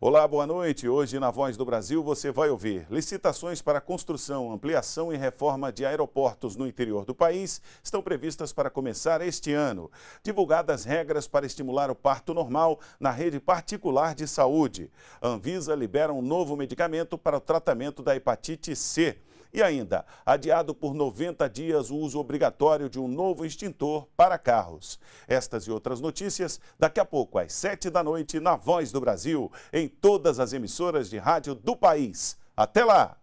Olá, boa noite. Hoje na Voz do Brasil você vai ouvir licitações para construção, ampliação e reforma de aeroportos no interior do país estão previstas para começar este ano. Divulgadas regras para estimular o parto normal na rede particular de saúde. Anvisa libera um novo medicamento para o tratamento da hepatite C. E ainda, adiado por 90 dias o uso obrigatório de um novo extintor para carros. Estas e outras notícias daqui a pouco, às 7 da noite, na Voz do Brasil, em todas as emissoras de rádio do país. Até lá!